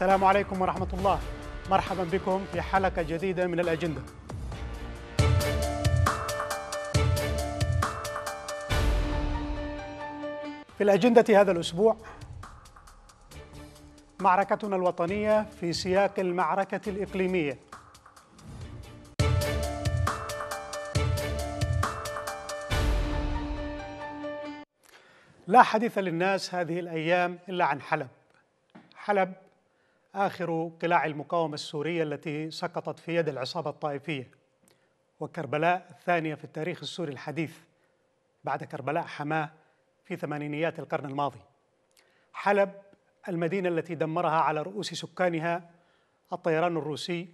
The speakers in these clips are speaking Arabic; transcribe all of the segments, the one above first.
السلام عليكم ورحمة الله مرحبا بكم في حلقة جديدة من الأجندة في الأجندة هذا الأسبوع معركتنا الوطنية في سياق المعركة الإقليمية لا حديث للناس هذه الأيام إلا عن حلب حلب آخر قلاع المقاومة السورية التي سقطت في يد العصابة الطائفية وكربلاء الثانية في التاريخ السوري الحديث بعد كربلاء حماه في ثمانينيات القرن الماضي حلب المدينة التي دمرها على رؤوس سكانها الطيران الروسي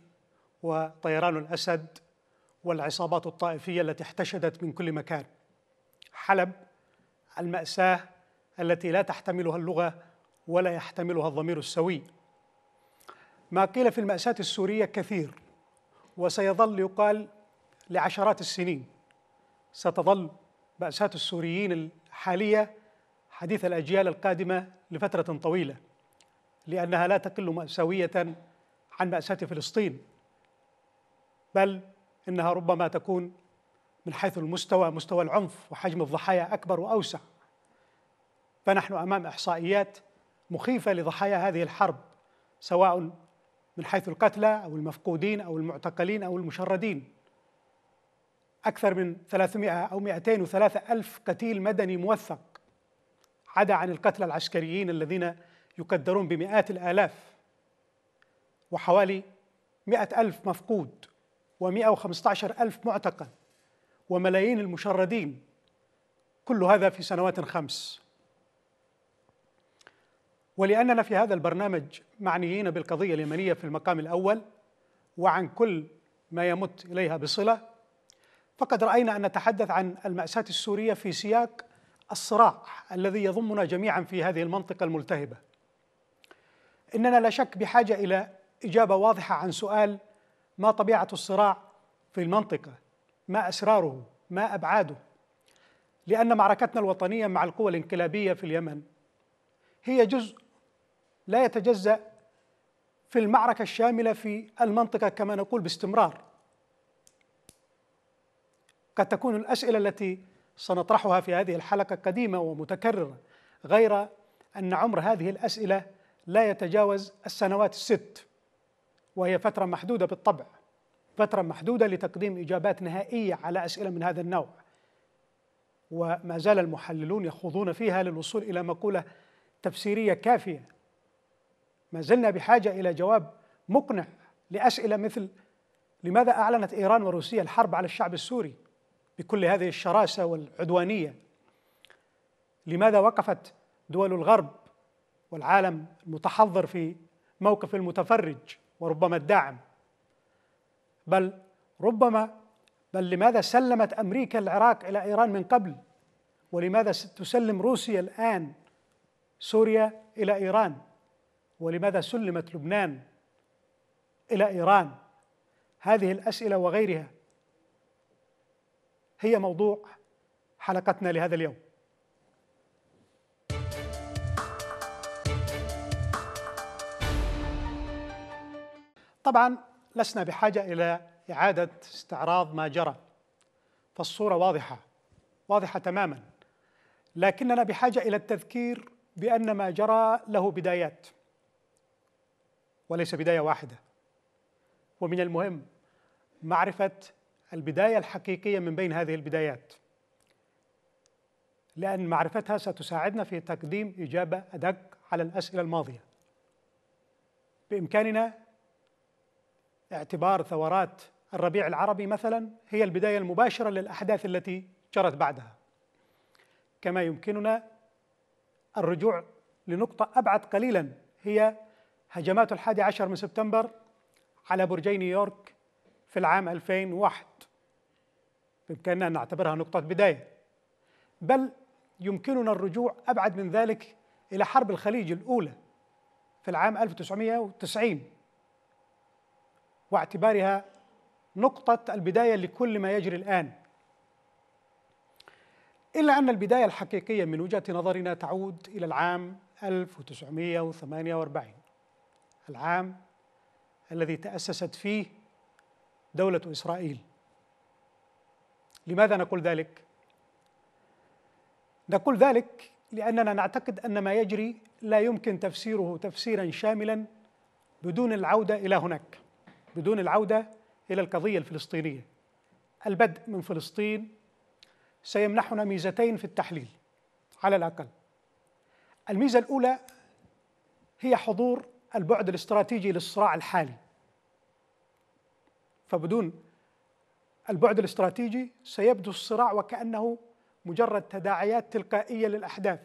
وطيران الأسد والعصابات الطائفية التي احتشدت من كل مكان حلب المأساة التي لا تحتملها اللغة ولا يحتملها الضمير السوي ما قيل في المأساة السورية كثير وسيظل يقال لعشرات السنين ستظل مأساة السوريين الحالية حديث الأجيال القادمة لفترة طويلة لأنها لا تقل مأساوية عن مأساة فلسطين بل إنها ربما تكون من حيث المستوى مستوى العنف وحجم الضحايا أكبر وأوسع فنحن أمام إحصائيات مخيفة لضحايا هذه الحرب سواء من حيث القتلى أو المفقودين أو المعتقلين أو المشردين أكثر من 300 أو 203 ألف قتيل مدني موثق عدا عن القتلى العسكريين الذين يقدرون بمئات الآلاف وحوالي 100 ألف مفقود و115 ألف معتقل وملايين المشردين كل هذا في سنوات خمس ولأننا في هذا البرنامج معنيين بالقضية اليمنية في المقام الأول وعن كل ما يمت إليها بصلة فقد رأينا أن نتحدث عن المأساة السورية في سياق الصراع الذي يضمنا جميعا في هذه المنطقة الملتهبة إننا لا شك بحاجة إلى إجابة واضحة عن سؤال ما طبيعة الصراع في المنطقة ما أسراره ما أبعاده لأن معركتنا الوطنية مع القوى الانقلابية في اليمن هي جزء لا يتجزأ في المعركة الشاملة في المنطقة كما نقول باستمرار قد تكون الأسئلة التي سنطرحها في هذه الحلقة قديمة ومتكررة غير أن عمر هذه الأسئلة لا يتجاوز السنوات الست وهي فترة محدودة بالطبع فترة محدودة لتقديم إجابات نهائية على أسئلة من هذا النوع وما زال المحللون يخوضون فيها للوصول إلى مقولة تفسيرية كافية ما زلنا بحاجة إلى جواب مقنع لأسئلة مثل لماذا أعلنت إيران وروسيا الحرب على الشعب السوري بكل هذه الشراسة والعدوانية لماذا وقفت دول الغرب والعالم المتحضر في موقف المتفرج وربما الداعم بل ربما بل لماذا سلمت امريكا العراق الى ايران من قبل ولماذا تسلم روسيا الان سوريا الى ايران ولماذا سلمت لبنان الى ايران هذه الاسئله وغيرها هي موضوع حلقتنا لهذا اليوم طبعا لسنا بحاجه الى اعاده استعراض ما جرى فالصوره واضحه واضحه تماما لكننا بحاجه الى التذكير بان ما جرى له بدايات وليس بدايه واحده ومن المهم معرفه البدايه الحقيقيه من بين هذه البدايات لان معرفتها ستساعدنا في تقديم اجابه ادق على الاسئله الماضيه بامكاننا اعتبار ثورات الربيع العربي مثلا هي البدايه المباشره للاحداث التي جرت بعدها كما يمكننا الرجوع لنقطه ابعد قليلا هي هجمات الحادي عشر من سبتمبر على برجي نيويورك في العام 2001 بإمكاننا أن نعتبرها نقطة بداية بل يمكننا الرجوع أبعد من ذلك إلى حرب الخليج الأولى في العام 1990 واعتبارها نقطة البداية لكل ما يجري الآن إلا أن البداية الحقيقية من وجهة نظرنا تعود إلى العام 1948 العام الذي تأسست فيه دولة إسرائيل لماذا نقول ذلك؟ نقول ذلك لأننا نعتقد أن ما يجري لا يمكن تفسيره تفسيرا شاملا بدون العودة إلى هناك بدون العودة إلى القضية الفلسطينية البدء من فلسطين سيمنحنا ميزتين في التحليل على الأقل الميزة الأولى هي حضور البعد الاستراتيجي للصراع الحالي فبدون البعد الاستراتيجي سيبدو الصراع وكأنه مجرد تداعيات تلقائية للأحداث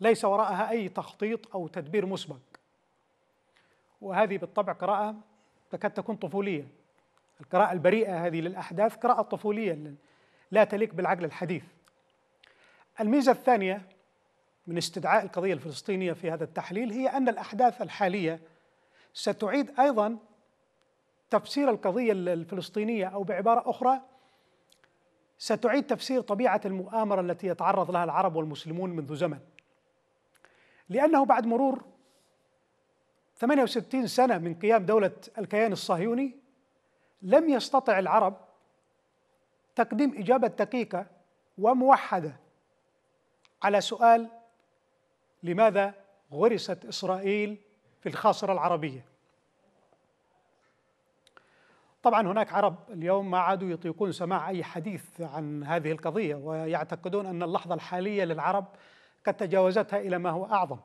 ليس وراءها أي تخطيط أو تدبير مسبق وهذه بالطبع قراءة تكاد تكون طفولية القراءة البريئة هذه للأحداث قراءة طفولية لا تليق بالعقل الحديث الميزة الثانية من استدعاء القضية الفلسطينية في هذا التحليل هي أن الأحداث الحالية ستعيد أيضا تفسير القضية الفلسطينية أو بعبارة أخرى ستعيد تفسير طبيعة المؤامرة التي يتعرض لها العرب والمسلمون منذ زمن لأنه بعد مرور 68 سنة من قيام دولة الكيان الصهيوني لم يستطع العرب تقديم إجابة دقيقة وموحدة على سؤال لماذا غرست إسرائيل في الخاصرة العربية طبعا هناك عرب اليوم ما عادوا يطيقون سماع أي حديث عن هذه القضية ويعتقدون أن اللحظة الحالية للعرب قد تجاوزتها إلى ما هو أعظم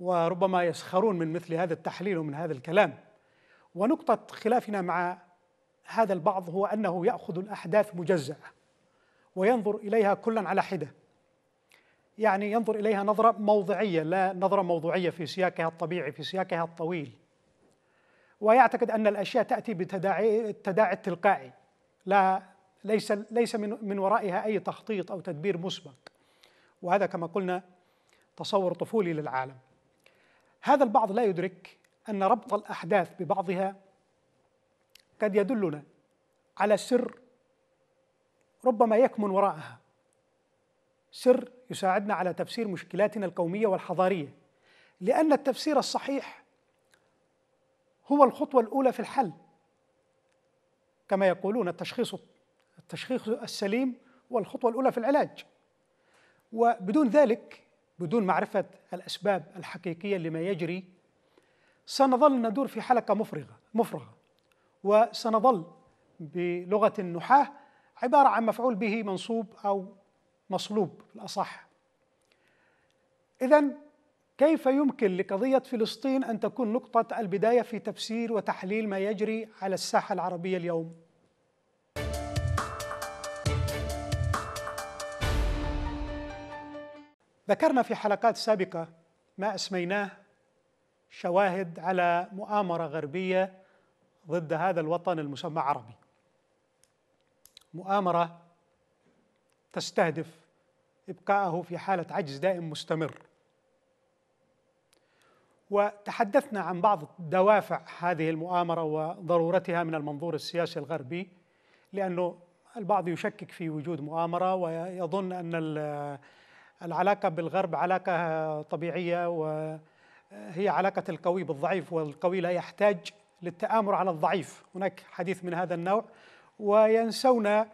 وربما يسخرون من مثل هذا التحليل ومن هذا الكلام ونقطة خلافنا مع هذا البعض هو أنه يأخذ الأحداث مجزأة وينظر إليها كلا على حدة يعني ينظر إليها نظرة موضعية لا نظرة موضوعية في سياقها الطبيعي في سياقها الطويل ويعتقد أن الأشياء تأتي بتداعي التداعي التلقائي لا ليس ليس من من ورائها أي تخطيط أو تدبير مسبق وهذا كما قلنا تصور طفولي للعالم هذا البعض لا يدرك أن ربط الأحداث ببعضها قد يدلنا على سر ربما يكمن وراءها سر يساعدنا على تفسير مشكلاتنا القوميه والحضاريه لان التفسير الصحيح هو الخطوه الاولى في الحل كما يقولون التشخيص التشخيص السليم هو الخطوه الاولى في العلاج وبدون ذلك بدون معرفه الاسباب الحقيقيه لما يجري سنظل ندور في حلقه مفرغه مفرغه وسنظل بلغه النحاه عباره عن مفعول به منصوب او مصلوب بالأصح إذا كيف يمكن لقضية فلسطين أن تكون نقطة البداية في تفسير وتحليل ما يجري على الساحة العربية اليوم؟ ذكرنا في حلقات سابقة ما أسميناه شواهد على مؤامرة غربية ضد هذا الوطن المسمى عربي مؤامرة تستهدف ابقاءه في حاله عجز دائم مستمر وتحدثنا عن بعض دوافع هذه المؤامره وضرورتها من المنظور السياسي الغربي لانه البعض يشكك في وجود مؤامره ويظن ان العلاقه بالغرب علاقه طبيعيه وهي علاقه القوي بالضعيف والقوي لا يحتاج للتآمر على الضعيف هناك حديث من هذا النوع وينسون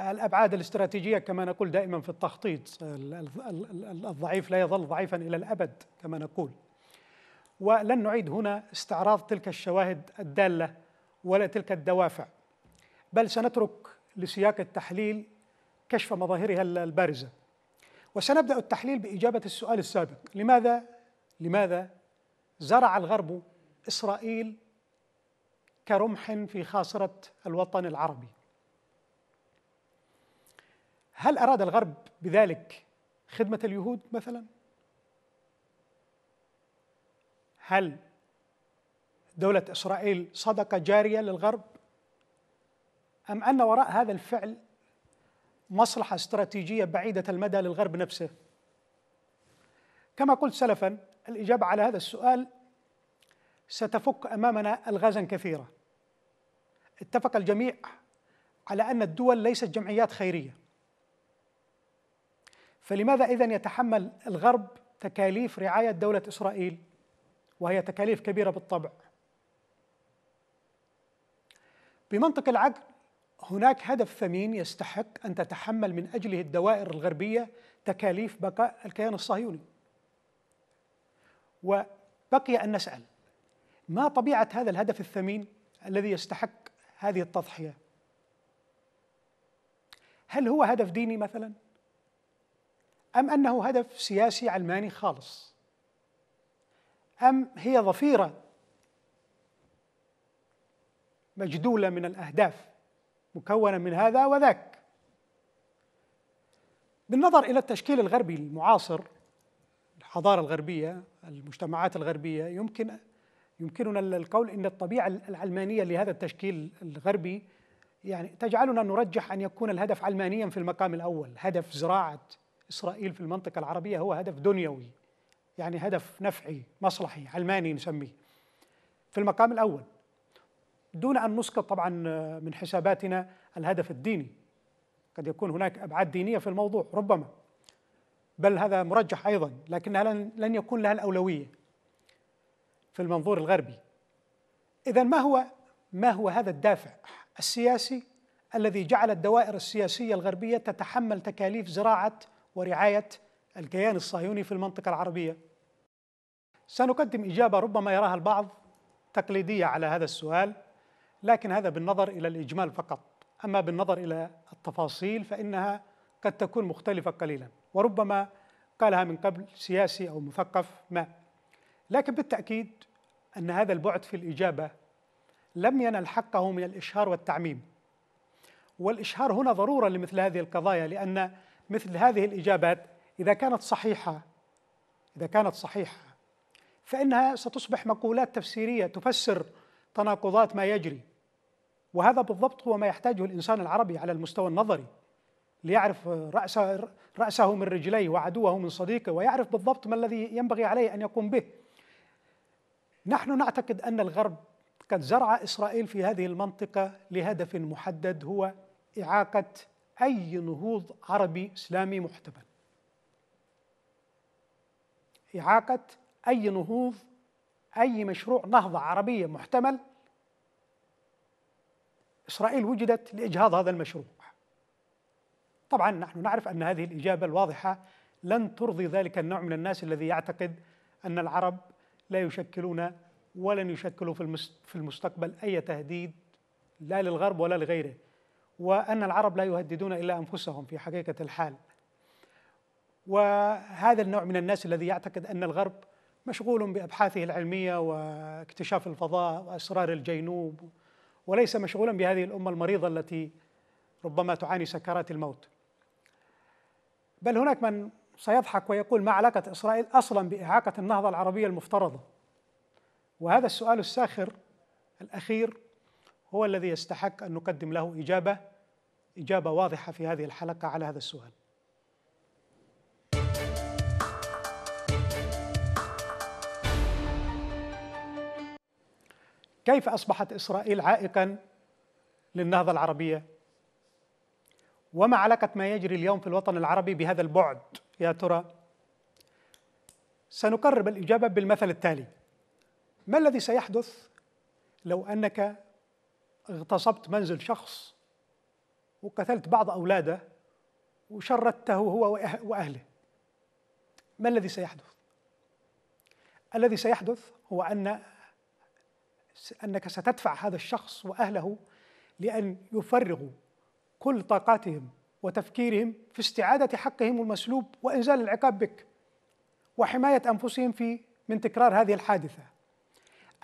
الابعاد الاستراتيجيه كما نقول دائما في التخطيط الضعيف لا يظل ضعيفا الى الابد كما نقول ولن نعيد هنا استعراض تلك الشواهد الداله ولا تلك الدوافع بل سنترك لسياق التحليل كشف مظاهرها البارزه وسنبدا التحليل باجابه السؤال السابق لماذا لماذا زرع الغرب اسرائيل كرمح في خاصره الوطن العربي هل أراد الغرب بذلك خدمة اليهود مثلا؟ هل دولة إسرائيل صدقة جارية للغرب؟ أم أن وراء هذا الفعل مصلحة استراتيجية بعيدة المدى للغرب نفسه؟ كما قلت سلفا الإجابة على هذا السؤال ستفك أمامنا ألغازا كثيرة اتفق الجميع على أن الدول ليست جمعيات خيرية فلماذا إذا يتحمل الغرب تكاليف رعاية دولة إسرائيل وهي تكاليف كبيرة بالطبع بمنطق العقل هناك هدف ثمين يستحق أن تتحمل من أجله الدوائر الغربية تكاليف بقاء الكيان الصهيوني وبقي أن نسأل ما طبيعة هذا الهدف الثمين الذي يستحق هذه التضحية هل هو هدف ديني مثلاً؟ أم أنه هدف سياسي علماني خالص أم هي ضفيرة مجدولة من الأهداف مكونة من هذا وذاك بالنظر إلى التشكيل الغربي المعاصر الحضارة الغربية المجتمعات الغربية يمكن يمكننا القول ان الطبيعه العلمانيه لهذا التشكيل الغربي يعني تجعلنا نرجح ان يكون الهدف علمانيا في المقام الاول، هدف زراعه إسرائيل في المنطقة العربية هو هدف دنيوي يعني هدف نفعي مصلحي علماني نسميه في المقام الأول دون أن نسقط طبعا آه، من حساباتنا الهدف الديني قد يكون هناك أبعاد دينية في الموضوع ربما بل هذا مرجح أيضا لكنها لن يكون لها الأولوية في المنظور الغربي إذا ما هو ما هو هذا الدافع السياسي الذي جعل الدوائر السياسية الغربية تتحمل تكاليف زراعة ورعاية الكيان الصهيوني في المنطقة العربية سنقدم إجابة ربما يراها البعض تقليدية على هذا السؤال لكن هذا بالنظر إلى الإجمال فقط أما بالنظر إلى التفاصيل فإنها قد تكون مختلفة قليلا وربما قالها من قبل سياسي أو مثقف ما لكن بالتأكيد أن هذا البعد في الإجابة لم ينل حقه من الإشهار والتعميم والإشهار هنا ضرورة لمثل هذه القضايا لأن مثل هذه الإجابات إذا كانت صحيحة إذا كانت صحيحة فإنها ستصبح مقولات تفسيرية تفسر تناقضات ما يجري وهذا بالضبط هو ما يحتاجه الإنسان العربي على المستوى النظري ليعرف رأس رأسه من رجليه وعدوه من صديقه ويعرف بالضبط ما الذي ينبغي عليه أن يقوم به نحن نعتقد أن الغرب قد زرع إسرائيل في هذه المنطقة لهدف محدد هو إعاقة أي نهوض عربي إسلامي محتمل إعاقة أي نهوض أي مشروع نهضة عربية محتمل إسرائيل وجدت لإجهاض هذا المشروع طبعا نحن نعرف أن هذه الإجابة الواضحة لن ترضي ذلك النوع من الناس الذي يعتقد أن العرب لا يشكلون ولن يشكلوا في المستقبل أي تهديد لا للغرب ولا لغيره وأن العرب لا يهددون إلا أنفسهم في حقيقة الحال وهذا النوع من الناس الذي يعتقد أن الغرب مشغول بأبحاثه العلمية واكتشاف الفضاء وأسرار الجينوب وليس مشغولا بهذه الأمة المريضة التي ربما تعاني سكرات الموت بل هناك من سيضحك ويقول ما علاقة إسرائيل أصلا بإعاقة النهضة العربية المفترضة وهذا السؤال الساخر الأخير هو الذي يستحق ان نقدم له اجابه اجابه واضحه في هذه الحلقه على هذا السؤال. كيف اصبحت اسرائيل عائقا للنهضه العربيه؟ وما علاقه ما يجري اليوم في الوطن العربي بهذا البعد يا ترى؟ سنقرب الاجابه بالمثل التالي: ما الذي سيحدث لو انك اغتصبت منزل شخص وقتلت بعض أولاده وشردته هو وأهله ما الذي سيحدث؟ الذي سيحدث هو أن أنك ستدفع هذا الشخص وأهله لأن يفرغوا كل طاقاتهم وتفكيرهم في استعادة حقهم المسلوب وإنزال العقاب بك وحماية أنفسهم في من تكرار هذه الحادثة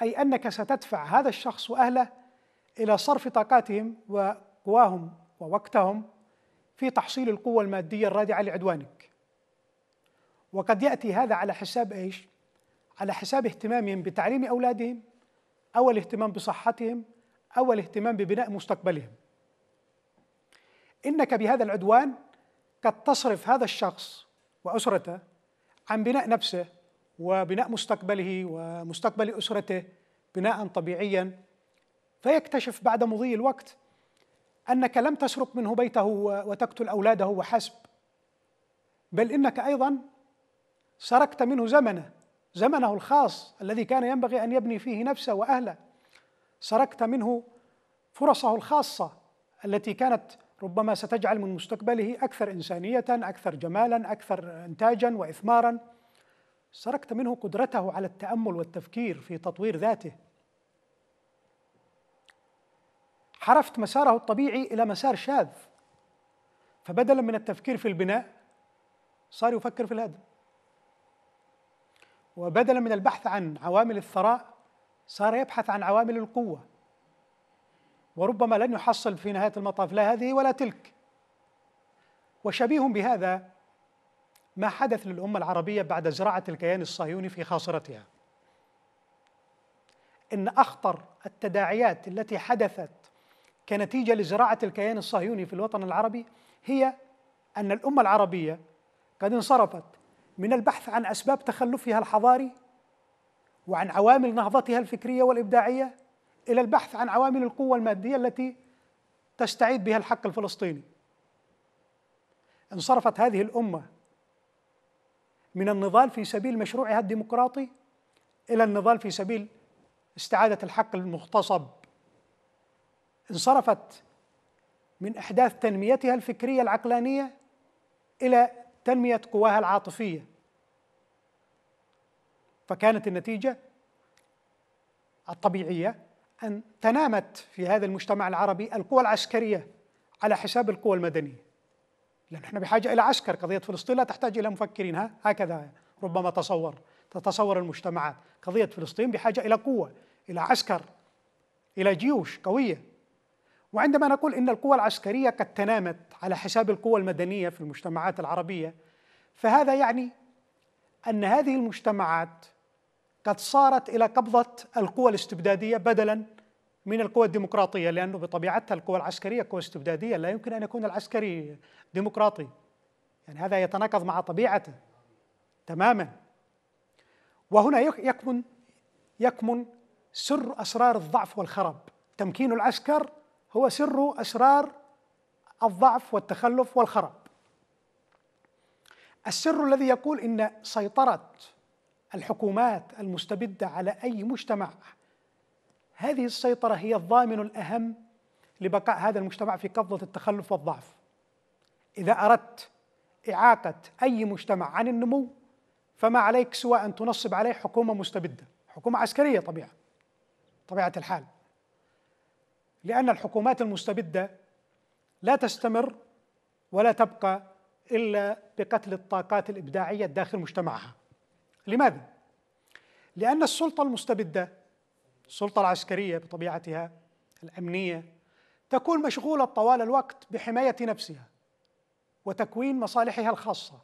أي أنك ستدفع هذا الشخص وأهله إلى صرف طاقاتهم وقواهم ووقتهم في تحصيل القوة المادية الرادعة لعدوانك وقد يأتي هذا على حساب إيش؟ على حساب اهتمامهم بتعليم أولادهم أو الاهتمام بصحتهم أو الاهتمام ببناء مستقبلهم إنك بهذا العدوان قد تصرف هذا الشخص وأسرته عن بناء نفسه وبناء مستقبله ومستقبل أسرته بناء طبيعيا فيكتشف بعد مضي الوقت انك لم تسرق منه بيته وتقتل اولاده وحسب بل انك ايضا سرقت منه زمنه زمنه الخاص الذي كان ينبغي ان يبني فيه نفسه واهله سرقت منه فرصه الخاصه التي كانت ربما ستجعل من مستقبله اكثر انسانيه اكثر جمالا اكثر انتاجا واثمارا سرقت منه قدرته على التامل والتفكير في تطوير ذاته حرفت مساره الطبيعي الى مسار شاذ فبدلا من التفكير في البناء صار يفكر في الهدم وبدلا من البحث عن عوامل الثراء صار يبحث عن عوامل القوه وربما لن يحصل في نهايه المطاف لا هذه ولا تلك وشبيه بهذا ما حدث للامه العربيه بعد زراعه الكيان الصهيوني في خاصرتها ان اخطر التداعيات التي حدثت كنتيجه لزراعه الكيان الصهيوني في الوطن العربي هي ان الامه العربيه قد انصرفت من البحث عن اسباب تخلفها الحضاري وعن عوامل نهضتها الفكريه والابداعيه الى البحث عن عوامل القوه الماديه التي تستعيد بها الحق الفلسطيني. انصرفت هذه الامه من النضال في سبيل مشروعها الديمقراطي الى النضال في سبيل استعاده الحق المغتصب انصرفت من احداث تنميتها الفكريه العقلانيه الى تنميه قواها العاطفيه فكانت النتيجه الطبيعيه ان تنامت في هذا المجتمع العربي القوى العسكريه على حساب القوى المدنيه لان احنا بحاجه الى عسكر قضيه فلسطين لا تحتاج الى مفكرين ها هكذا ربما تصور تتصور المجتمعات قضيه فلسطين بحاجه الى قوه الى عسكر الى جيوش قويه وعندما نقول ان القوى العسكريه قد تنامت على حساب القوى المدنيه في المجتمعات العربيه فهذا يعني ان هذه المجتمعات قد صارت الى قبضه القوى الاستبداديه بدلا من القوى الديمقراطيه لانه بطبيعتها القوى العسكريه قوى استبداديه لا يمكن ان يكون العسكري ديمقراطي يعني هذا يتناقض مع طبيعته تماما وهنا يكمن يكمن سر اسرار الضعف والخراب تمكين العسكر هو سر أسرار الضعف والتخلف والخراب السر الذي يقول إن سيطرة الحكومات المستبدة على أي مجتمع هذه السيطرة هي الضامن الأهم لبقاء هذا المجتمع في قبضة التخلف والضعف إذا أردت إعاقة أي مجتمع عن النمو فما عليك سوى أن تنصب عليه حكومة مستبدة حكومة عسكرية طبيعة طبيعة الحال لأن الحكومات المستبدة لا تستمر ولا تبقى إلا بقتل الطاقات الإبداعية داخل مجتمعها لماذا؟ لأن السلطة المستبدة السلطة العسكرية بطبيعتها الأمنية تكون مشغولة طوال الوقت بحماية نفسها وتكوين مصالحها الخاصة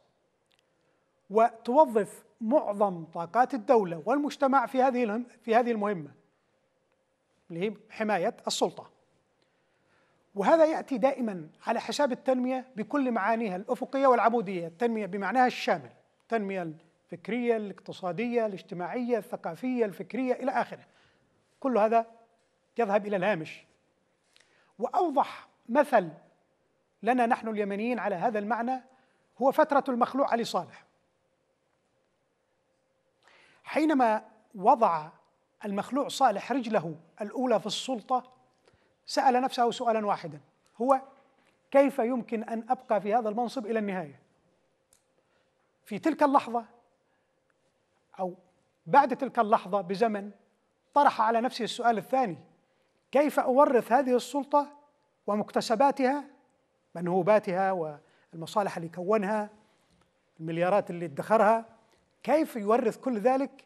وتوظف معظم طاقات الدولة والمجتمع في هذه في هذه المهمة اللي هي حماية السلطة وهذا يأتي دائما على حساب التنمية بكل معانيها الأفقية والعمودية التنمية بمعناها الشامل التنمية الفكرية الاقتصادية الاجتماعية الثقافية الفكرية إلى آخره كل هذا يذهب إلى الهامش وأوضح مثل لنا نحن اليمنيين على هذا المعنى هو فترة المخلوع علي صالح حينما وضع المخلوع صالح رجله الأولى في السلطة سأل نفسه سؤالا واحدا هو كيف يمكن أن أبقى في هذا المنصب إلى النهاية في تلك اللحظة أو بعد تلك اللحظة بزمن طرح على نفسه السؤال الثاني كيف أورث هذه السلطة ومكتسباتها منهوباتها والمصالح اللي كونها المليارات اللي ادخرها كيف يورث كل ذلك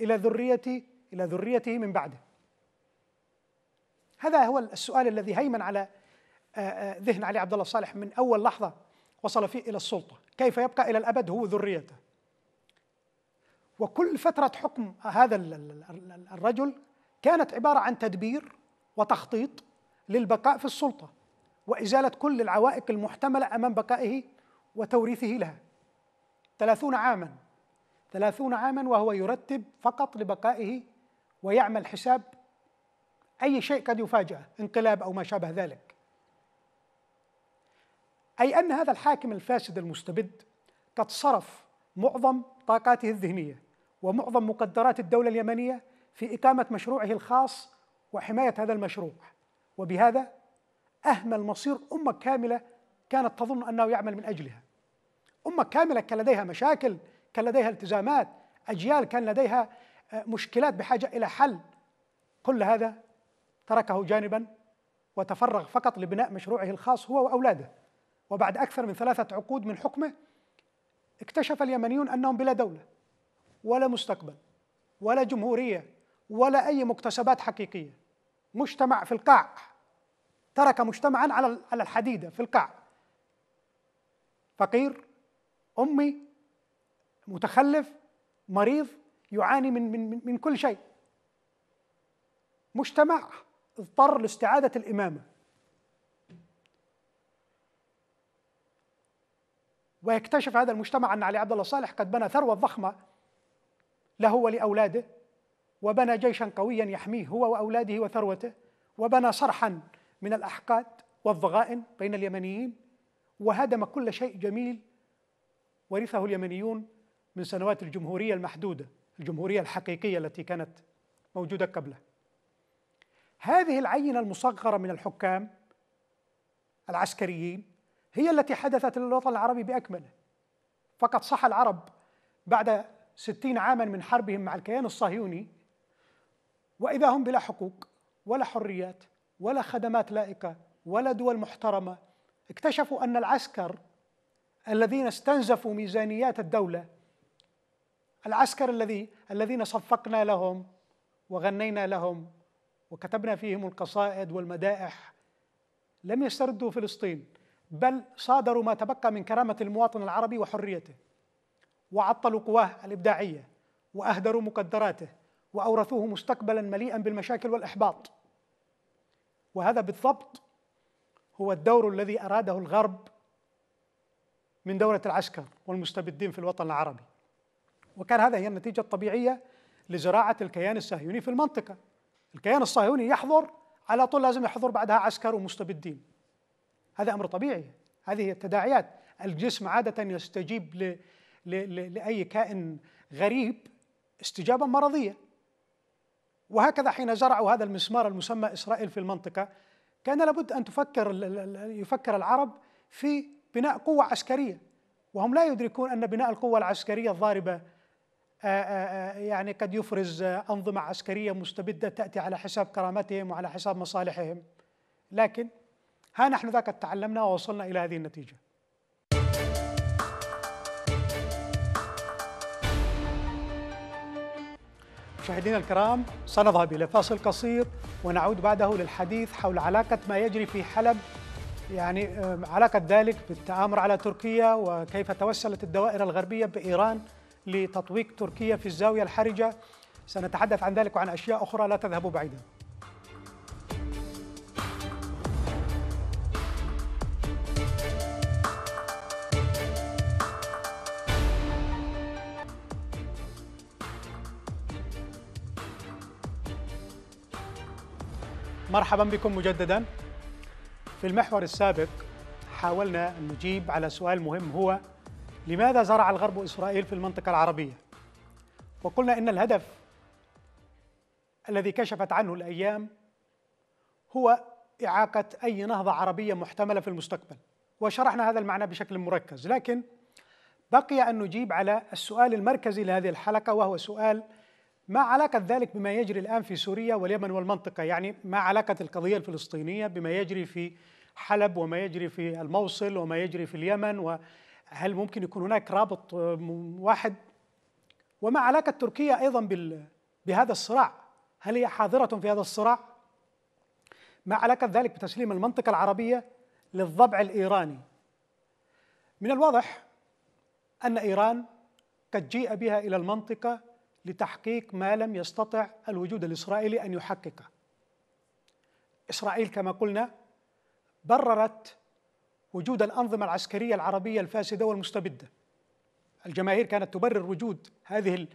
إلى ذريتي إلى ذريته من بعده هذا هو السؤال الذي هيمن على آه، آه، ذهن علي عبد الله الصالح من أول لحظة وصل فيه إلى السلطة كيف يبقى إلى الأبد هو ذريته وكل فترة حكم هذا الرجل كانت عبارة عن تدبير وتخطيط للبقاء في السلطة وإزالة كل العوائق المحتملة أمام بقائه وتوريثه لها ثلاثون عاما ثلاثون عاما وهو يرتب فقط لبقائه ويعمل حساب أي شيء قد يفاجأه انقلاب أو ما شابه ذلك أي أن هذا الحاكم الفاسد المستبد قد صرف معظم طاقاته الذهنية ومعظم مقدرات الدولة اليمنية في إقامة مشروعه الخاص وحماية هذا المشروع وبهذا أهمل مصير أمة كاملة كانت تظن أنه يعمل من أجلها أمة كاملة كان لديها مشاكل كان لديها التزامات أجيال كان لديها مشكلات بحاجه الى حل كل هذا تركه جانبا وتفرغ فقط لبناء مشروعه الخاص هو واولاده وبعد اكثر من ثلاثه عقود من حكمه اكتشف اليمنيون انهم بلا دوله ولا مستقبل ولا جمهوريه ولا اي مكتسبات حقيقيه مجتمع في القاع ترك مجتمعا على على الحديده في القاع فقير امي متخلف مريض يعاني من من من كل شيء مجتمع اضطر لاستعاده الامامه ويكتشف هذا المجتمع ان علي عبد الله صالح قد بنى ثروه ضخمه له ولاولاده وبنى جيشا قويا يحميه هو واولاده وثروته وبنى صرحا من الاحقاد والضغائن بين اليمنيين وهدم كل شيء جميل ورثه اليمنيون من سنوات الجمهوريه المحدوده الجمهورية الحقيقية التي كانت موجودة قبله هذه العينة المصغرة من الحكام العسكريين هي التي حدثت للوطن العربي بأكمله فقد صح العرب بعد ستين عاما من حربهم مع الكيان الصهيوني وإذا هم بلا حقوق ولا حريات ولا خدمات لائقة ولا دول محترمة اكتشفوا أن العسكر الذين استنزفوا ميزانيات الدولة العسكر الذي الذين صفقنا لهم وغنينا لهم وكتبنا فيهم القصائد والمدائح لم يستردوا فلسطين بل صادروا ما تبقى من كرامة المواطن العربي وحريته وعطلوا قواه الإبداعية وأهدروا مقدراته وأورثوه مستقبلا مليئا بالمشاكل والإحباط وهذا بالضبط هو الدور الذي أراده الغرب من دوله العسكر والمستبدين في الوطن العربي وكان هذا هي النتيجة الطبيعية لزراعة الكيان الصهيوني في المنطقة الكيان الصهيوني يحضر على طول لازم يحضر بعدها عسكر ومستبدين هذا أمر طبيعي هذه هي التداعيات الجسم عادة يستجيب ل... ل... ل... لأي كائن غريب استجابة مرضية وهكذا حين زرعوا هذا المسمار المسمى إسرائيل في المنطقة كان لابد أن تفكر يفكر العرب في بناء قوة عسكرية وهم لا يدركون أن بناء القوة العسكرية الضاربة آه، آه، آه، يعني قد يفرز أنظمة عسكرية مستبدة تأتي على حساب كرامتهم وعلى حساب مصالحهم لكن ها نحن ذاك تعلمنا ووصلنا إلى هذه النتيجة مشاهدينا الكرام سنذهب إلى فاصل قصير ونعود بعده للحديث حول علاقة ما يجري في حلب يعني علاقة ذلك بالتآمر على تركيا وكيف توسلت الدوائر الغربية بإيران لتطويق تركيا في الزاوية الحرجة سنتحدث عن ذلك وعن أشياء أخرى لا تذهب بعيدا مرحبا بكم مجددا في المحور السابق حاولنا أن نجيب على سؤال مهم هو لماذا زرع الغرب إسرائيل في المنطقة العربية؟ وقلنا إن الهدف الذي كشفت عنه الأيام هو إعاقة أي نهضة عربية محتملة في المستقبل وشرحنا هذا المعنى بشكل مركز لكن بقي أن نجيب على السؤال المركزي لهذه الحلقة وهو سؤال ما علاقة ذلك بما يجري الآن في سوريا واليمن والمنطقة يعني ما علاقة القضية الفلسطينية بما يجري في حلب وما يجري في الموصل وما يجري في اليمن هل ممكن يكون هناك رابط آه، واحد وما علاقة تركيا أيضا بهذا الصراع هل هي حاضرة في هذا الصراع ما علاقة ذلك بتسليم المنطقة العربية للضبع الإيراني من الواضح أن إيران قد جيء بها إلى المنطقة لتحقيق ما لم يستطع الوجود الإسرائيلي أن يحققه إسرائيل كما قلنا بررت وجود الأنظمة العسكرية العربية الفاسدة والمستبدة الجماهير كانت تبرر وجود هذه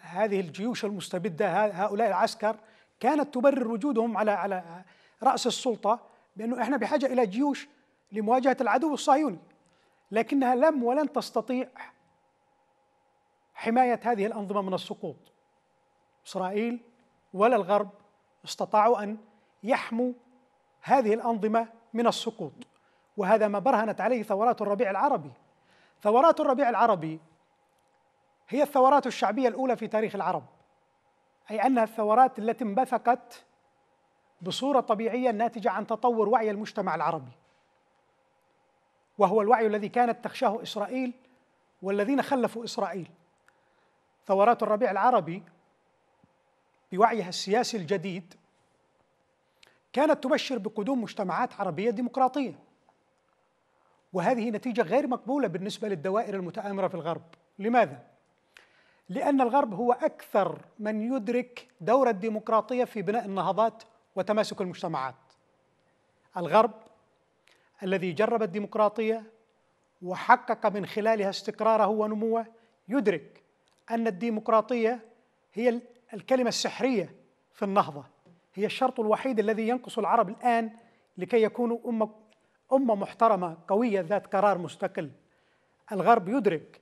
هذه الجيوش المستبدة هؤلاء العسكر كانت تبرر وجودهم على على رأس السلطة بأنه إحنا بحاجة إلى جيوش لمواجهة العدو الصهيوني لكنها لم ولن تستطيع حماية هذه الأنظمة من السقوط إسرائيل ولا الغرب استطاعوا أن يحموا هذه الأنظمة من السقوط وهذا ما برهنت عليه ثورات الربيع العربي ثورات الربيع العربي هي الثورات الشعبية الأولى في تاريخ العرب أي أنها الثورات التي انبثقت بصورة طبيعية ناتجة عن تطور وعي المجتمع العربي وهو الوعي الذي كانت تخشاه إسرائيل والذين خلفوا إسرائيل ثورات الربيع العربي بوعيها السياسي الجديد كانت تبشر بقدوم مجتمعات عربية ديمقراطية وهذه نتيجة غير مقبولة بالنسبة للدوائر المتآمرة في الغرب لماذا؟ لأن الغرب هو أكثر من يدرك دور الديمقراطية في بناء النهضات وتماسك المجتمعات الغرب الذي جرب الديمقراطية وحقق من خلالها استقراره ونموه يدرك أن الديمقراطية هي الكلمة السحرية في النهضة هي الشرط الوحيد الذي ينقص العرب الآن لكي يكونوا أمة أمة محترمة قوية ذات قرار مستقل الغرب يدرك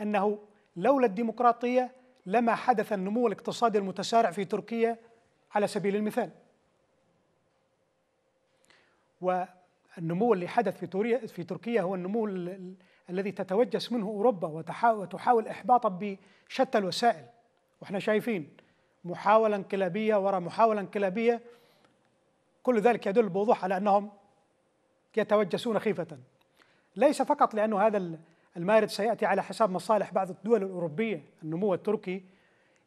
أنه لولا الديمقراطية لما حدث النمو الاقتصادي المتسارع في تركيا على سبيل المثال والنمو اللي حدث في, في تركيا هو النمو الذي تتوجس منه أوروبا وتحاول إحباطه بشتى الوسائل وإحنا شايفين محاوله انقلابيه وراء محاوله انقلابيه كل ذلك يدل بوضوح على انهم يتوجسون خيفه ليس فقط لانه هذا المارد سياتي على حساب مصالح بعض الدول الاوروبيه النمو التركي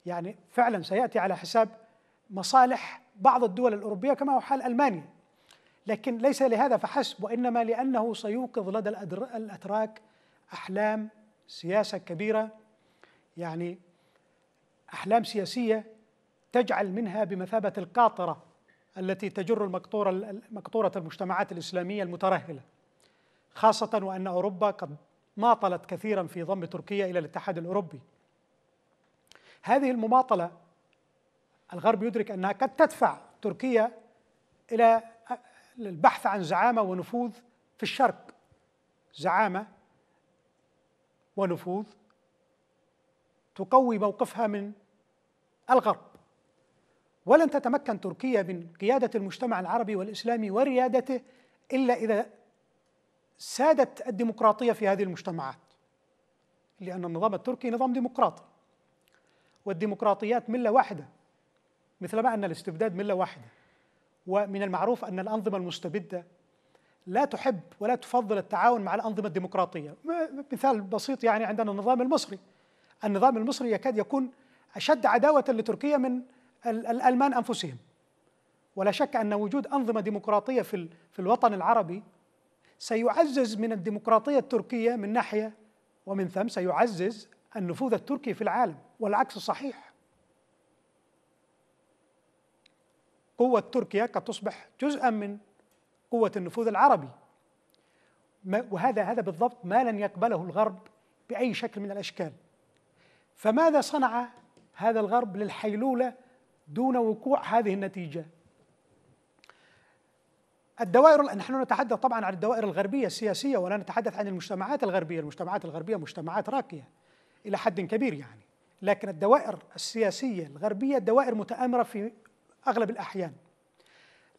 يعني فعلا سياتي على حساب مصالح بعض الدول الاوروبيه كما هو حال المانيا لكن ليس لهذا فحسب وانما لانه سيوقظ لدى الاتراك احلام سياسه كبيره يعني احلام سياسيه تجعل منها بمثابة القاطرة التي تجر المقطورة مقطورة المجتمعات الإسلامية المترهلة خاصة وأن أوروبا قد ماطلت كثيرا في ضم تركيا إلى الاتحاد الأوروبي هذه المماطلة الغرب يدرك أنها قد تدفع تركيا إلى البحث عن زعامة ونفوذ في الشرق زعامة ونفوذ تقوي موقفها من الغرب ولن تتمكن تركيا من قيادة المجتمع العربي والإسلامي وريادته إلا إذا سادت الديمقراطية في هذه المجتمعات لأن النظام التركي نظام ديمقراطي والديمقراطيات ملة واحدة مثلما أن الاستبداد ملة واحدة ومن المعروف أن الأنظمة المستبدة لا تحب ولا تفضل التعاون مع الأنظمة الديمقراطية مثال بسيط يعني عندنا النظام المصري النظام المصري يكاد يكون أشد عداوة لتركيا من الألمان أنفسهم ولا شك أن وجود أنظمة ديمقراطية في, في الوطن العربي سيعزز من الديمقراطية التركية من ناحية ومن ثم سيعزز النفوذ التركي في العالم والعكس صحيح قوة تركيا قد تصبح جزءا من قوة النفوذ العربي وهذا هذا بالضبط ما لن يقبله الغرب بأي شكل من الأشكال فماذا صنع هذا الغرب للحيلولة دون وقوع هذه النتيجه الدوائر نحن نتحدث طبعا عن الدوائر الغربيه السياسيه ولا نتحدث عن المجتمعات الغربيه، المجتمعات الغربيه مجتمعات راقيه الى حد كبير يعني، لكن الدوائر السياسيه الغربيه دوائر متآمره في اغلب الاحيان.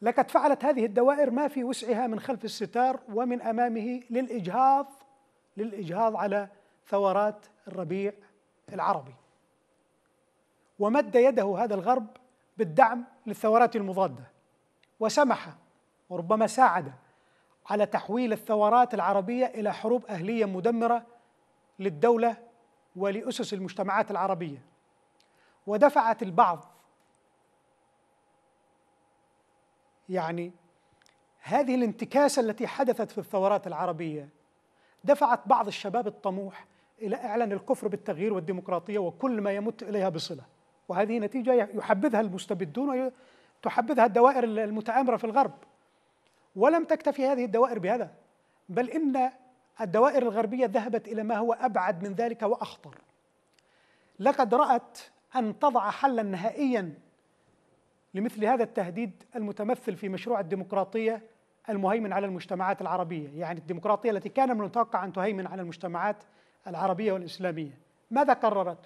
لقد فعلت هذه الدوائر ما في وسعها من خلف الستار ومن امامه للاجهاض للاجهاض على ثورات الربيع العربي. ومد يده هذا الغرب بالدعم للثورات المضاده وسمح وربما ساعد على تحويل الثورات العربيه الى حروب اهليه مدمره للدوله ولاسس المجتمعات العربيه ودفعت البعض يعني هذه الانتكاسه التي حدثت في الثورات العربيه دفعت بعض الشباب الطموح الى اعلان الكفر بالتغيير والديمقراطيه وكل ما يمت اليها بصله وهذه نتيجة يحبذها المستبدون وتحبذها الدوائر المتآمرة في الغرب ولم تكتفي هذه الدوائر بهذا بل إن الدوائر الغربية ذهبت إلى ما هو أبعد من ذلك وأخطر لقد رأت أن تضع حلا نهائيا لمثل هذا التهديد المتمثل في مشروع الديمقراطية المهيمن على المجتمعات العربية يعني الديمقراطية التي كان من المتوقع أن تهيمن على المجتمعات العربية والإسلامية ماذا قررت؟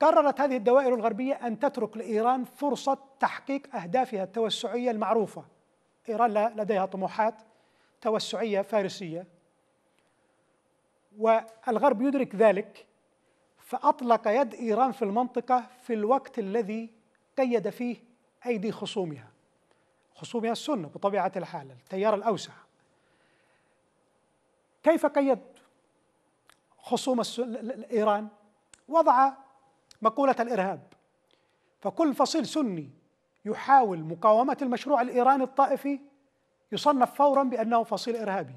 قررت هذه الدوائر الغربية أن تترك لإيران فرصة تحقيق أهدافها التوسعية المعروفة إيران لديها طموحات توسعية فارسية والغرب يدرك ذلك فأطلق يد إيران في المنطقة في الوقت الذي قيد فيه أيدي خصومها خصومها السنة بطبيعة الحال التيار الأوسع كيف قيد خصوم إيران وضع مقولة الإرهاب فكل فصيل سني يحاول مقاومة المشروع الإيراني الطائفي يصنف فورا بأنه فصيل إرهابي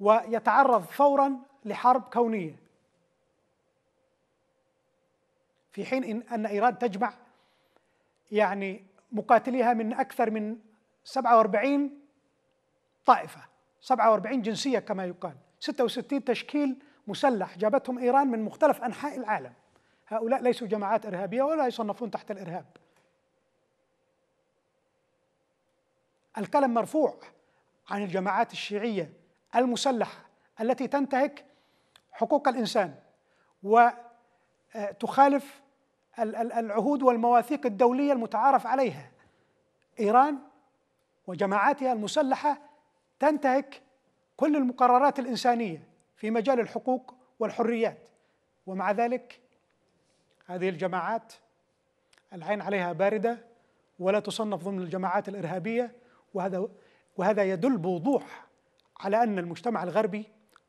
ويتعرض فورا لحرب كونية في حين إن, أن إيران تجمع يعني مقاتليها من أكثر من 47 طائفة 47 جنسية كما يقال 66 تشكيل مسلح جابتهم ايران من مختلف انحاء العالم هؤلاء ليسوا جماعات ارهابيه ولا يصنفون تحت الارهاب القلم مرفوع عن الجماعات الشيعيه المسلحه التي تنتهك حقوق الانسان وتخالف آه، العهود والمواثيق الدوليه المتعارف عليها ايران وجماعاتها المسلحه تنتهك كل المقررات الانسانيه في مجال الحقوق والحريات ومع ذلك هذه الجماعات العين عليها بارده ولا تصنف ضمن الجماعات الارهابيه وهذا وهذا يدل بوضوح على ان المجتمع الغربي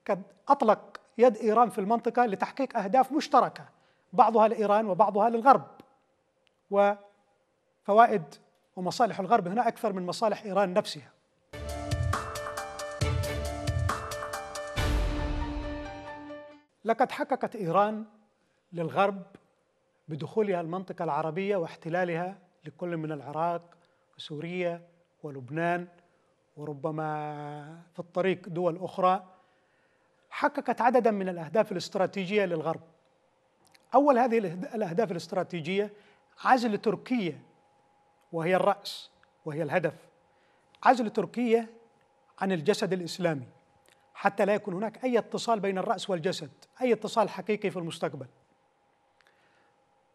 قد اطلق يد ايران في المنطقه لتحقيق اهداف مشتركه بعضها لايران وبعضها للغرب وفوائد ومصالح الغرب هنا اكثر من مصالح ايران نفسها لقد حققت إيران للغرب بدخولها المنطقة العربية واحتلالها لكل من العراق وسوريا ولبنان وربما في الطريق دول أخرى حققت عددا من الأهداف الاستراتيجية للغرب أول هذه الأهداف الاستراتيجية عزل تركيا وهي الرأس وهي الهدف عزل تركيا عن الجسد الإسلامي حتى لا يكون هناك أي اتصال بين الرأس والجسد أي اتصال حقيقي في المستقبل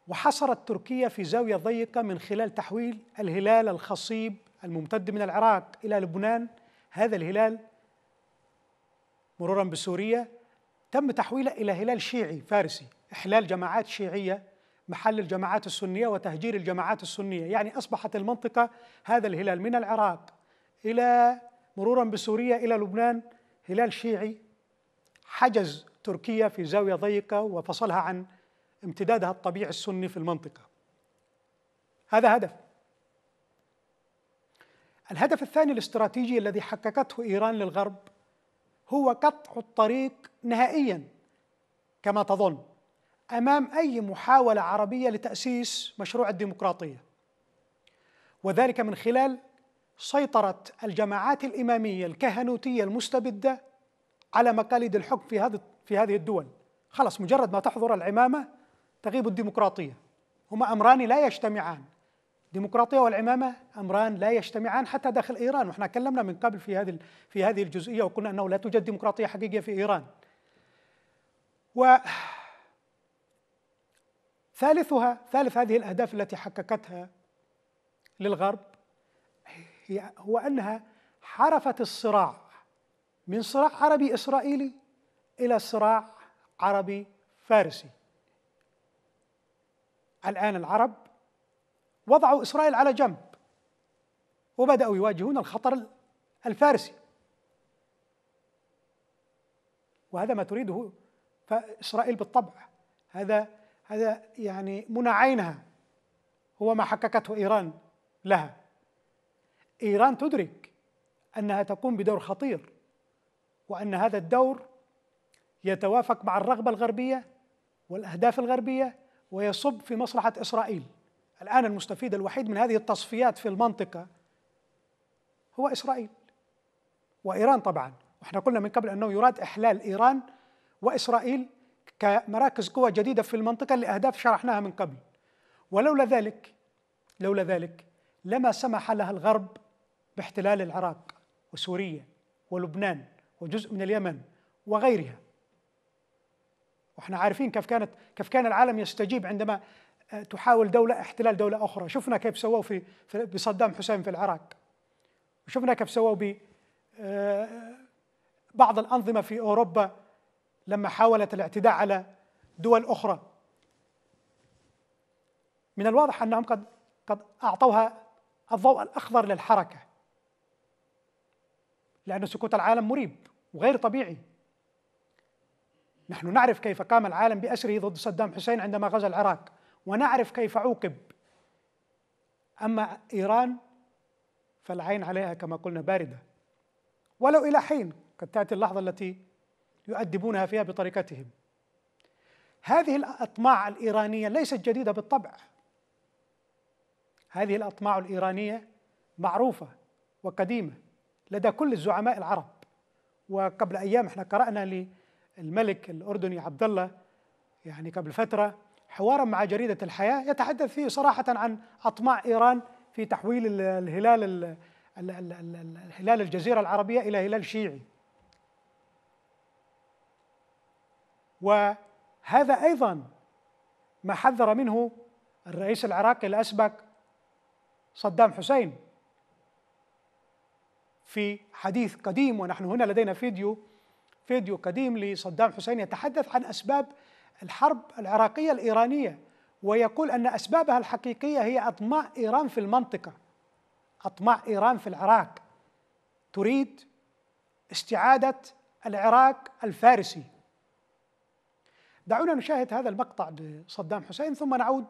وحصرت تركيا في زاوية ضيقة من خلال تحويل الهلال الخصيب الممتد من العراق إلى لبنان هذا الهلال مرورا بسوريا تم تحويله إلى هلال شيعي فارسي إحلال جماعات شيعية محل الجماعات السنية وتهجير الجماعات السنية يعني أصبحت المنطقة هذا الهلال من العراق إلى مرورا بسوريا إلى لبنان هلال شيعي حجز تركيا في زاوية ضيقة وفصلها عن امتدادها الطبيعي السني في المنطقة هذا هدف الهدف الثاني الاستراتيجي الذي حققته إيران للغرب هو قطع الطريق نهائيا كما تظن أمام أي محاولة عربية لتأسيس مشروع الديمقراطية وذلك من خلال سيطرت الجماعات الإمامية الكهنوتية المستبدة على مقاليد الحكم في هذه في هذه الدول خلاص مجرد ما تحضر العمامة تغيب الديمقراطية هما أمران لا يجتمعان الديمقراطية والعمامة أمران لا يجتمعان حتى داخل إيران وإحنا تكلمنا من قبل في هذه في هذه الجزئية وقلنا أنه لا توجد ديمقراطية حقيقية في إيران و ثالثها ثالث هذه الأهداف التي حققتها للغرب في هو انها حرفت الصراع من صراع عربي اسرائيلي الى صراع عربي فارسي الان العرب وضعوا اسرائيل على جنب وبداوا يواجهون الخطر الفارسي وهذا ما تريده فاسرائيل بالطبع هذا هذا يعني منى عينها هو ما حققته ايران لها ايران تدرك انها تقوم بدور خطير وان هذا الدور يتوافق مع الرغبه الغربيه والاهداف الغربيه ويصب في مصلحه اسرائيل. الان المستفيد الوحيد من هذه التصفيات في المنطقه هو اسرائيل وايران طبعا، واحنا قلنا من قبل انه يراد احلال ايران واسرائيل كمراكز قوى جديده في المنطقه لاهداف شرحناها من قبل. ولولا ذلك لولا ذلك لما سمح لها الغرب باحتلال العراق وسوريا ولبنان وجزء من اليمن وغيرها واحنا عارفين كيف كانت كيف كان العالم يستجيب عندما آه، تحاول دولة احتلال دولة أخرى شفنا كيف سووا في, بصدام حسين في العراق وشفنا كيف سووا ب آه، بعض الأنظمة في أوروبا لما حاولت الاعتداء على دول أخرى من الواضح أنهم قد قد أعطوها الضوء الأخضر للحركة لأن سكوت العالم مريب وغير طبيعي نحن نعرف كيف قام العالم بأسره ضد صدام حسين عندما غزا العراق ونعرف كيف عوقب أما إيران فالعين عليها كما قلنا باردة ولو إلى حين قد تأتي اللحظة التي يؤدبونها فيها بطريقتهم هذه الأطماع الإيرانية ليست جديدة بالطبع هذه الأطماع الإيرانية معروفة وقديمة لدى كل الزعماء العرب وقبل ايام احنا قرانا للملك الاردني عبد الله يعني قبل فتره حوارا مع جريده الحياه يتحدث فيه صراحه عن اطماع ايران في تحويل الهلال الهلال الجزيره العربيه الى هلال شيعي وهذا ايضا ما حذر منه الرئيس العراقي الاسبق صدام حسين في حديث قديم ونحن هنا لدينا فيديو فيديو قديم لصدام حسين يتحدث عن أسباب الحرب العراقية الإيرانية ويقول أن أسبابها الحقيقية هي أطماع إيران في المنطقة أطماع إيران في العراق تريد استعادة العراق الفارسي دعونا نشاهد هذا المقطع لصدام حسين ثم نعود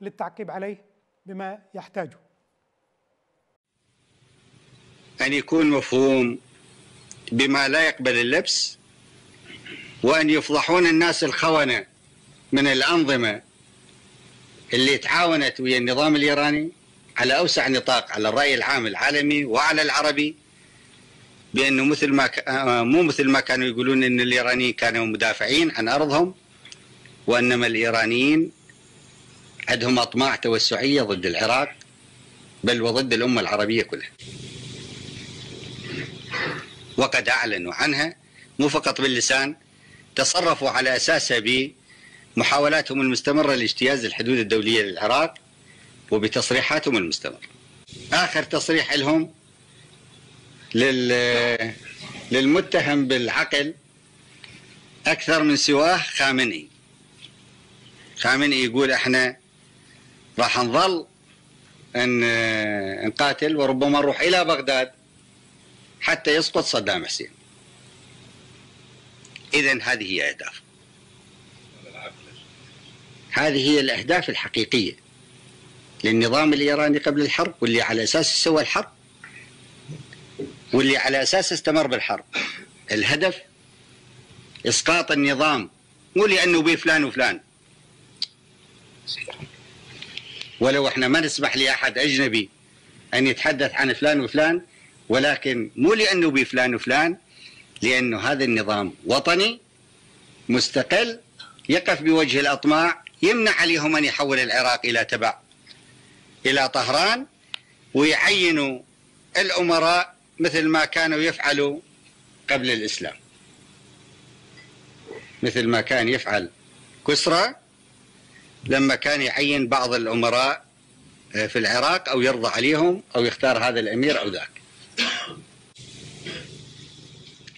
للتعقيب عليه بما يحتاجه أن يكون مفهوم بما لا يقبل اللبس وأن يفضحون الناس الخونة من الأنظمة اللي تعاونت ويا النظام الإيراني على أوسع نطاق على الرأي العام العالمي وعلى العربي بأنه مثل ما آه، مو مثل ما كانوا يقولون أن الإيرانيين كانوا مدافعين عن أرضهم وإنما الإيرانيين عندهم أطماع توسعية ضد العراق بل وضد الأمة العربية كلها وقد أعلنوا عنها مو فقط باللسان تصرفوا على أساسها بمحاولاتهم المستمرة لاجتياز الحدود الدولية للعراق وبتصريحاتهم المستمرة آخر تصريح لهم لل... للمتهم بالعقل أكثر من سواه خامنئي خامنئي يقول احنا راح نظل ان نقاتل وربما نروح الى بغداد حتى يسقط صدام حسين إذا هذه هي أهداف هذه هي الأهداف الحقيقية للنظام الإيراني قبل الحرب واللي على أساس سوى الحرب واللي على أساس استمر بالحرب الهدف إسقاط النظام مو لأنه به فلان وفلان ولو احنا ما نسمح لأحد أجنبي أن يتحدث عن فلان وفلان ولكن مو لأنه بفلان وفلان لأنه هذا النظام وطني مستقل يقف بوجه الأطماع يمنع عليهم أن يحول العراق إلى تبع إلى طهران ويعينوا الأمراء مثل ما كانوا يفعلوا قبل الإسلام مثل ما كان يفعل كسرى لما كان يعين بعض الأمراء آه، في العراق أو يرضى عليهم أو يختار هذا الأمير أو ذاك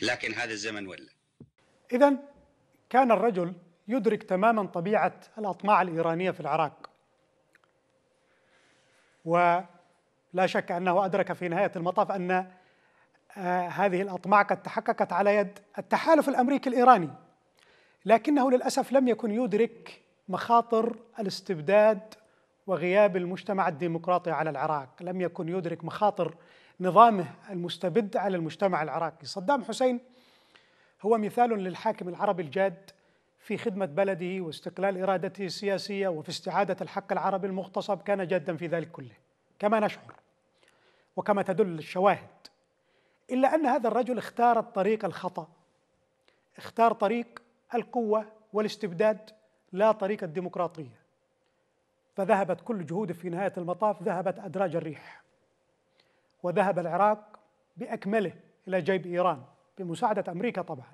لكن هذا الزمن ولا إذا كان الرجل يدرك تماما طبيعة الأطماع الإيرانية في العراق ولا شك أنه أدرك في نهاية المطاف أن آه، هذه الأطماع قد تحققت على يد التحالف الأمريكي الإيراني لكنه للأسف لم يكن يدرك مخاطر الاستبداد وغياب المجتمع الديمقراطي على العراق لم يكن يدرك مخاطر نظامه المستبد على المجتمع العراقي صدام حسين هو مثال للحاكم العربي الجاد في خدمة بلده واستقلال إرادته السياسية وفي استعادة الحق العربي المغتصب كان جادا في ذلك كله كما نشعر وكما تدل الشواهد إلا أن هذا الرجل اختار الطريق الخطأ اختار طريق القوة والاستبداد لا طريق الديمقراطية فذهبت كل جهوده في نهاية المطاف ذهبت أدراج الريح وذهب العراق باكمله الى جيب ايران بمساعده امريكا طبعا.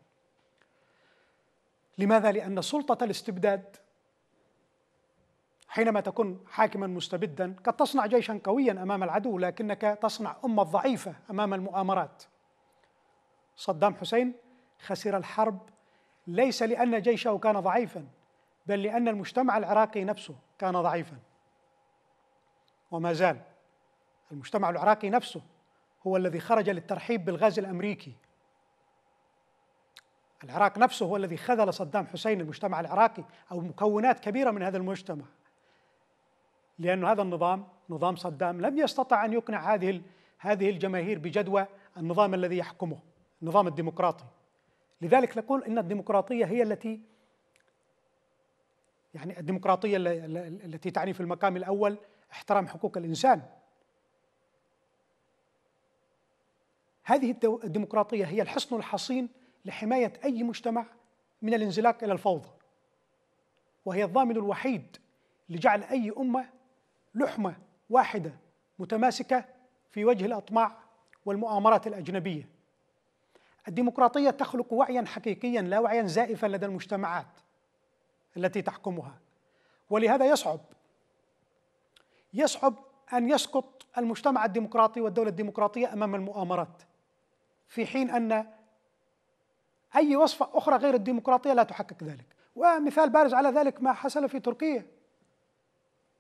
لماذا؟ لان سلطه الاستبداد حينما تكون حاكما مستبدا قد تصنع جيشا قويا امام العدو لكنك تصنع امه ضعيفه امام المؤامرات. صدام حسين خسر الحرب ليس لان جيشه كان ضعيفا بل لان المجتمع العراقي نفسه كان ضعيفا. وما زال المجتمع العراقي نفسه هو الذي خرج للترحيب بالغاز الامريكي العراق نفسه هو الذي خذل صدام حسين المجتمع العراقي او مكونات كبيره من هذا المجتمع لأن هذا النظام نظام صدام لم يستطع أن يقنع هذه هذه الجماهير بجدوى النظام الذي يحكمه النظام الديمقراطي لذلك نقول إن الديمقراطية هي التي يعني الديمقراطية التي تعني في المقام الأول احترام حقوق الإنسان هذه الديمقراطية هي الحصن الحصين لحماية أي مجتمع من الانزلاق إلى الفوضى وهي الضامن الوحيد لجعل أي أمة لحمة واحدة متماسكة في وجه الأطماع والمؤامرات الأجنبية الديمقراطية تخلق وعيا حقيقيا لا وعيا زائفا لدى المجتمعات التي تحكمها ولهذا يصعب يصعب أن يسقط المجتمع الديمقراطي والدولة الديمقراطية أمام المؤامرات في حين أن أي وصفة أخرى غير الديمقراطية لا تحقق ذلك ومثال بارز على ذلك ما حصل في تركيا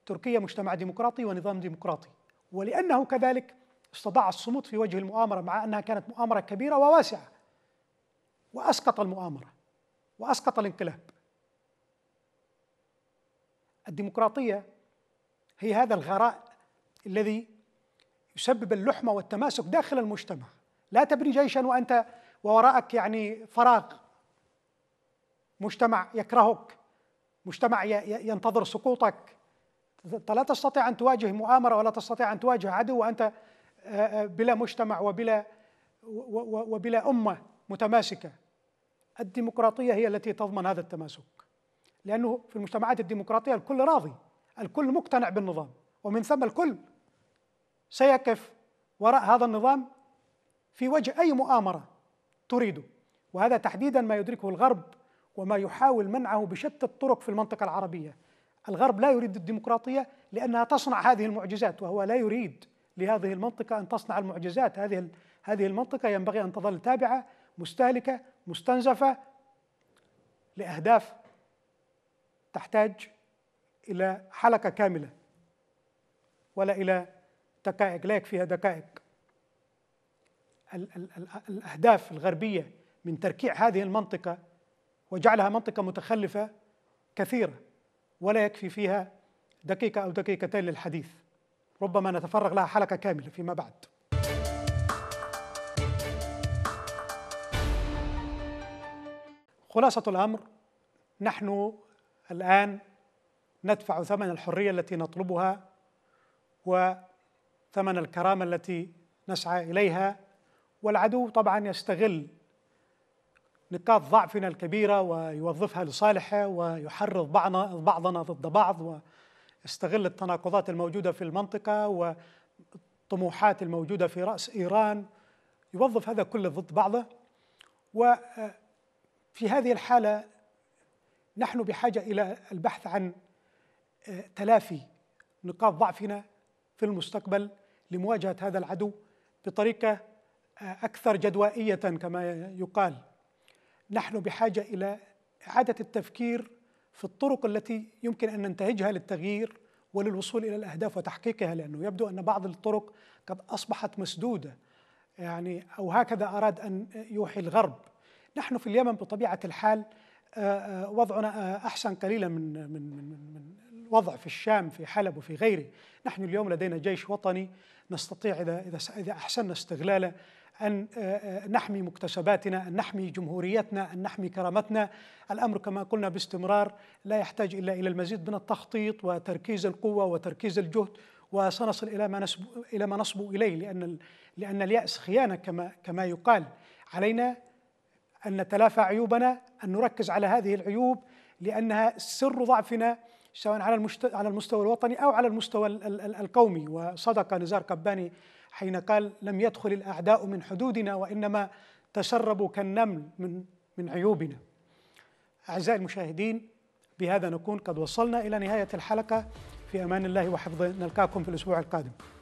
تركيا مجتمع ديمقراطي ونظام ديمقراطي ولأنه كذلك استطاع الصمود في وجه المؤامرة مع أنها كانت مؤامرة كبيرة وواسعة وأسقط المؤامرة وأسقط الانقلاب الديمقراطية هي هذا الغراء الذي يسبب اللحمة والتماسك داخل المجتمع لا تبني جيشا وانت ووراءك يعني فراغ مجتمع يكرهك مجتمع ينتظر سقوطك انت لا تستطيع ان تواجه مؤامره ولا تستطيع ان تواجه عدو وانت آه، آه، بلا مجتمع وبلا وبلا امه متماسكه الديمقراطيه هي التي تضمن هذا التماسك لانه في المجتمعات الديمقراطيه الكل راضي الكل مقتنع بالنظام ومن ثم الكل سيقف وراء هذا النظام في وجه أي مؤامرة تريده وهذا تحديدا ما يدركه الغرب وما يحاول منعه بشتى الطرق في المنطقة العربية الغرب لا يريد الديمقراطية لأنها تصنع هذه المعجزات وهو لا يريد لهذه المنطقة أن تصنع المعجزات هذه هذه المنطقة ينبغي أن تظل تابعة مستهلكة مستنزفة لأهداف تحتاج إلى حلقة كاملة ولا إلى دقائق لا يكفيها دقائق الأهداف الغربية من تركيع هذه المنطقة وجعلها منطقة متخلفة كثيرة ولا يكفي فيها دقيقة أو دقيقتين للحديث ربما نتفرغ لها حلقة كاملة فيما بعد خلاصة الأمر نحن الآن ندفع ثمن الحرية التي نطلبها وثمن الكرامة التي نسعى إليها والعدو طبعا يستغل نقاط ضعفنا الكبيرة ويوظفها لصالحه ويحرض بعضنا, بعضنا ضد بعض ويستغل التناقضات الموجودة في المنطقة والطموحات الموجودة في رأس إيران يوظف هذا كله ضد بعضه وفي آه، هذه الحالة نحن بحاجة إلى البحث عن آه، تلافي نقاط ضعفنا في المستقبل لمواجهة هذا العدو بطريقة اكثر جدوائيه كما يقال نحن بحاجه الى اعاده التفكير في الطرق التي يمكن ان ننتهجها للتغيير وللوصول الى الاهداف وتحقيقها لانه يبدو ان بعض الطرق قد اصبحت مسدوده يعني او هكذا اراد ان يوحي الغرب نحن في اليمن بطبيعه الحال آه، آه، وضعنا آه، احسن قليلا من من من, من الوضع في الشام في حلب وفي غيره نحن اليوم لدينا جيش وطني نستطيع اذا اذا احسننا استغلاله أن آه، آه، نحمي مكتسباتنا أن نحمي جمهوريتنا أن نحمي كرامتنا الأمر كما قلنا باستمرار لا يحتاج إلا إلى المزيد من التخطيط وتركيز القوة وتركيز الجهد وسنصل إلى ما نسب إلى ما نصبو إليه لأن, لأن اليأس خيانة كما, كما يقال علينا أن نتلافى عيوبنا أن نركز على هذه العيوب لأنها سر ضعفنا سواء على, على المستوى الوطني أو على المستوى القومي وصدق نزار قباني حين قال لم يدخل الأعداء من حدودنا وإنما تشربوا كالنمل من من عيوبنا أعزائي المشاهدين بهذا نكون قد وصلنا إلى نهاية الحلقة في أمان الله وحفظه نلقاكم في الأسبوع القادم